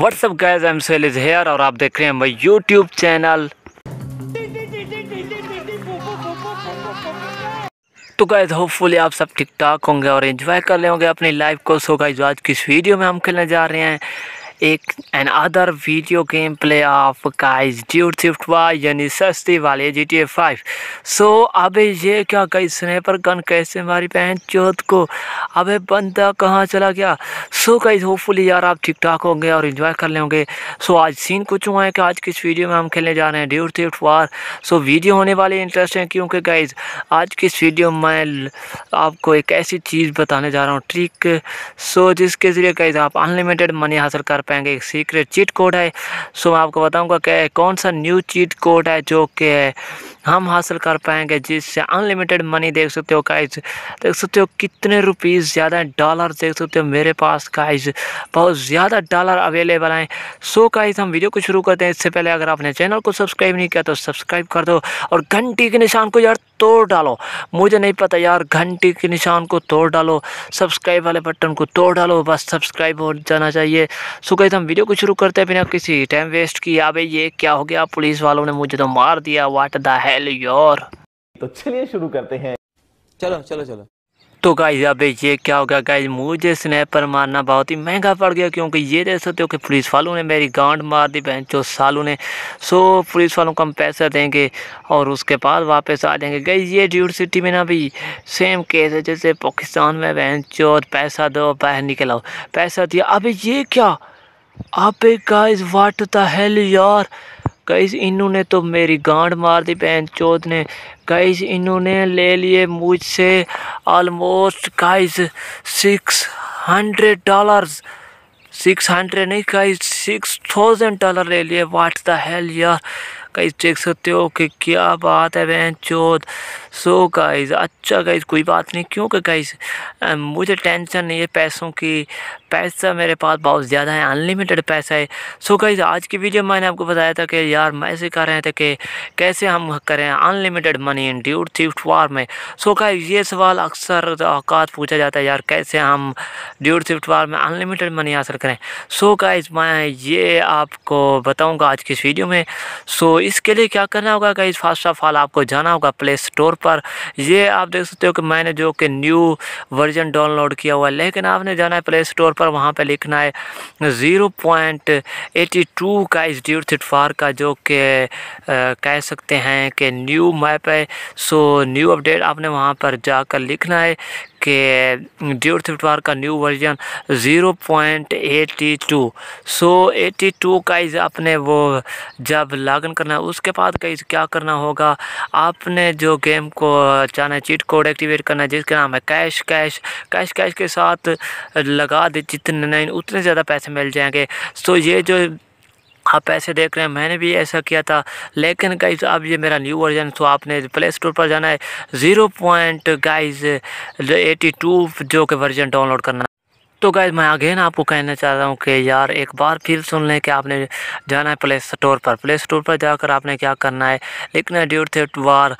WhatsApp guys M M is here और आप देख रहे हैं मैं यूट्यूब चैनल तो गाइज होपफुली आप सब ठीक ठाक होंगे और एंजॉय कर ले होंगे अपनी लाइफ को सो गाइज आज की इस वीडियो में हम खेलने जा रहे हैं एक another video game play of guys dude theft वाई यानी सस्ती वाली G T A five so अबे ये क्या कई स्नेपर गन कैसे मारी पहन चौथ को अबे बंदा कहाँ चला गया सो कई होपफुली यार आप ठीक ठाक होंगे और इन्जॉय कर लेंगे होंगे सो आज सीन कुछ हुआ है कि आज किस वीडियो में हम खेलने जा रहे हैं dude theft war so video होने वाले इंटरेस्ट हैं क्योंकि गाइज आज की इस वीडियो में आपको एक ऐसी चीज़ बताने जा रहा हूँ ट्रिक सो जिसके ज़रिए गाइज आप अनलिमिटेड मनी हासिल कर पाएंगे एक सीक्रेट चीट कोड है सो मैं आपको बताऊंगा क्या कौन सा न्यू चीट कोड है जो कि हम हासिल कर पाएंगे जिससे अनलिमिटेड मनी देख सकते हो काइज देख सकते हो कितने रुपीज़ ज़्यादा डॉलर देख सकते हो मेरे पास काइज बहुत ज़्यादा डॉलर अवेलेबल हैं सो काइज हम वीडियो को शुरू करते हैं इससे पहले अगर आपने चैनल को सब्सक्राइब नहीं किया तो सब्सक्राइब कर दो और घंटी के निशान को यार तोड़ डालो मुझे नहीं पता यार घंटी के निशान को तोड़ डालो सब्सक्राइब वाले बटन को तोड़ डालो बस सब्सक्राइब हो जाना चाहिए सो गाइज हम वीडियो को शुरू करते हैं बिना किसी टाइम वेस्ट किया भाई ये क्या हो गया पुलिस वालों ने मुझे तो मार दिया वाट द है हेल यार तो चलिए शुरू करते हैं चलो चलो चलो तो गाइज अब ये क्या हो गया गाइज मुझे स्नैपर मारना बहुत ही महंगा पड़ गया क्योंकि ये देख सकते हो कि पुलिस वालों ने मेरी गांड मार दी बहन चो सालों ने सो पुलिस वालों को हम पैसा देंगे और उसके बाद वापस आ जाएंगे गाइज ये ड्यूट सिटी में ना भी सेम केस है जैसे पाकिस्तान में बहन चो पैसा दो बाहर निकल आओ पैसा दिया अभी ये क्या अब गाइज वाट द हेल यार गाइस इन्होंने तो मेरी गांड मार दी बहन चौद ने गाइस इन्होंने ले लिए मुझसे almost guys six hundred dollars six hundred नहीं गाइस सिक्स थाउजेंड डॉलर ले लिए व्हाट द हेल यार गाइज देख सकते हो कि क्या बात है बहन चौथ सो गाइज अच्छा गाइज कोई बात नहीं क्योंकि गाइज मुझे टेंशन नहीं है पैसों की पैसा मेरे पास बहुत ज़्यादा है अनलिमिटेड पैसा है सो गाइज आज की वीडियो मैंने आपको बताया था कि यार मैं ऐसे कर रहे थे कि कैसे हम करें unlimited money in dude theft war में सो गाइज ये सवाल अक्सर औकात पूछा जाता है यार कैसे हम ड्यूट थिफ्ट वार में अनलिमिटेड मनी हासिल करें सो गाइज मैं ये आपको बताऊँगा आज की इस वीडियो में सो इसके लिए क्या करना होगा गाइज फर्स्ट ऑफ ऑल आपको जाना होगा प्ले स्टोर पर ये आप देख सकते हो कि मैंने जो कि न्यू वर्जन डाउनलोड किया हुआ है लेकिन आपने जाना है प्ले स्टोर पर वहाँ पर लिखना है ज़ीरो पॉइंट एटी टू का इस थिट फार का जो कि कह सकते हैं कि न्यू मैप है सो न्यू अपडेट आपने वहाँ पर जाकर लिखना है के ड्यूट फिटवार का न्यू वर्जन 0.82 सो 82 का इस आपने वो जब लागन करना है उसके बाद का क्या करना होगा आपने जो गेम को जाना चीट कोड एक्टिवेट करना है जिसका नाम है कैश कैश कैश कैश के साथ लगा दे जितने नहीं उतने ज़्यादा पैसे मिल जाएंगे सो ये जो आप ऐसे देख रहे हैं मैंने भी ऐसा किया था लेकिन गाइज अब ये मेरा न्यू वर्जन तो आपने प्ले स्टोर पर जाना है zero point guys eighty two जो कि वर्जन डाउनलोड करना तो गाइज मैं अगेन आपको कहना चाह रहा हूँ कि यार एक बार फिर सुन लें कि आपने जाना है प्ले स्टोर पर प्ले स्टोर पर जाकर आपने क्या करना है लिखना है ड्यूट थे war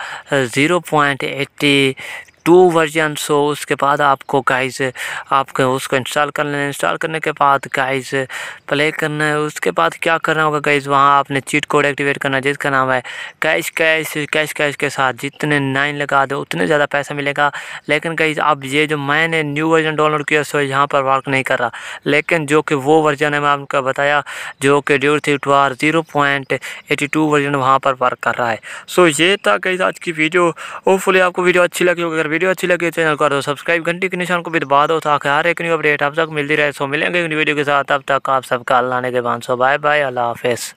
zero point eighty two version so उसके बाद आपको गाइस आपको उसको इंस्टॉल कर लेना इंस्टॉल करने के बाद गाइस प्ले करना है उसके बाद क्या करना होगा गाइस वहाँ आपने चीट कोड एक्टिवेट करना जिसका नाम है कैश कैश कैश कैश के साथ जितने नाइन लगा दो उतने ज़्यादा पैसा मिलेगा लेकिन गाइज अब ये जो मैंने न्यू वर्जन डाउनलोड किया सो यहाँ पर वर्क नहीं कर रहा लेकिन जो कि वो वर्जन है मैं आपको बताया जो कि ड्यूर थी war zero point eighty two version वहाँ पर वर्क कर रहा है सो ये था गाइस आज की वीडियो होपफुली आपको वीडियो अच्छी लगी होगी अगर वीडियो अच्छी लगी चैनल कर दो तो सब्सक्राइब घंटी के निशान को भी दबा दो ताकि हर एक न्यू अपडेट आप तक मिलती रहे सो मिलेंगे वीडियो के साथ अब तक आप सबका अल्लाह ने के सो बाय बाय अल्लाह हाफिज़